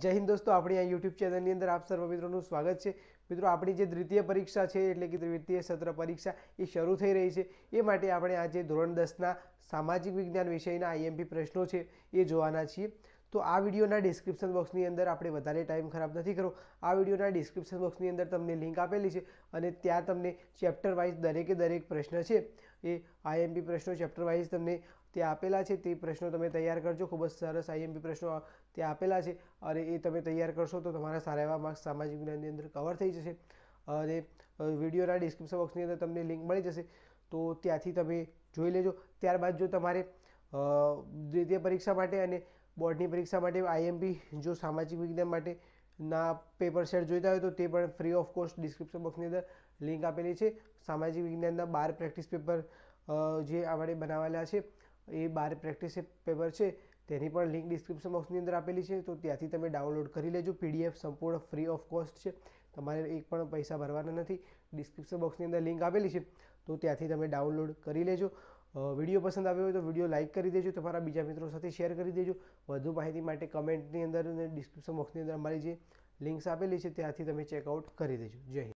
જય હિન્દ દોસ્તો આપણી આ યુટ્યુબ ચેનલની અંદર આપ સર્વ મિત્રોનું સ્વાગત છે મિત્રો આપણી જે દ્વિતીય પરીક્ષા છે એટલે કે દ્વિતીય સત્ર પરીક્ષા એ શરૂ થઈ રહી છે એ માટે આપણે આજે ધોરણ દસના સામાજિક વિજ્ઞાન વિષયના આઈએમપી પ્રશ્નો છે એ જોવાના છીએ તો આ વિડીયોના ડિસ્ક્રિપ્શન બોક્સની અંદર આપણે વધારે ટાઈમ ખરાબ નથી કરો આ વિડીયોના ડિસ્ક્રિપ્શન બોક્સની અંદર તમને લિંક આપેલી છે અને ત્યાં તમને ચેપ્ટર વાઇઝ દરેકે દરેક પ્રશ્ન છે એ આઈએમપી પ્રશ્નો ચેપ્ટર વાઇઝ તમને ત્યાં આપેલા છે તે પ્રશ્નો તમે તૈયાર કરજો ખૂબ જ સરસ આઈએમપી પ્રશ્નો ત્યાં આપેલા છે અને એ તમે તૈયાર કરશો તો તમારા સારા એવા માર્ક્સ સામાજિક વિજ્ઞાનની અંદર કવર થઈ જશે અને વિડીયોના ડિસ્ક્રિપ્શન બોક્સની અંદર તમને લિંક મળી જશે તો ત્યાંથી તમે જોઈ લેજો ત્યારબાદ જો તમારે દ્વિતીય પરીક્ષા માટે અને બોર્ડની પરીક્ષા માટે આઈએમપી જો સામાજિક વિજ્ઞાન માટે ના પેપર સેટ જોઈતા હોય તો તે પણ ફ્રી ઓફ કોસ્ટ ડિસ્ક્રિપ્શન બોક્સની અંદર લિંક આપેલી છે સામાજિક વિજ્ઞાનના બાર પ્રેક્ટિસ પેપર જે આપણે બનાવેલા છે એ બાર પ્રેક્ટિસ પેપર છે તેની પણ લિંક ડિસ્ક્રિપ્શન બોક્સની અંદર આપેલી છે તો ત્યાંથી તમે ડાઉનલોડ કરી લેજો પીડીએફ સંપૂર્ણ ફ્રી ઓફ કોસ્ટ છે તમારે એક પણ પૈસા ભરવાના નથી ડિસ્ક્રિપ્શન બોક્સની અંદર લિંક આપેલી છે તો ત્યાંથી તમે ડાઉનલોડ કરી લેજો વિડીયો પસંદ આવ્યો હોય તો વિડીયો લાઇક કરી દેજો તમારા બીજા મિત્રો સાથે શેર કરી દેજો વધુ માહિતી માટે કમેન્ટની અંદર અને ડિસ્ક્રિપ્શન બોક્સની અંદર અમારી જે લિંક્સ આપેલી છે ત્યાંથી તમે ચેકઆઉટ કરી દેજો જય હિન્દ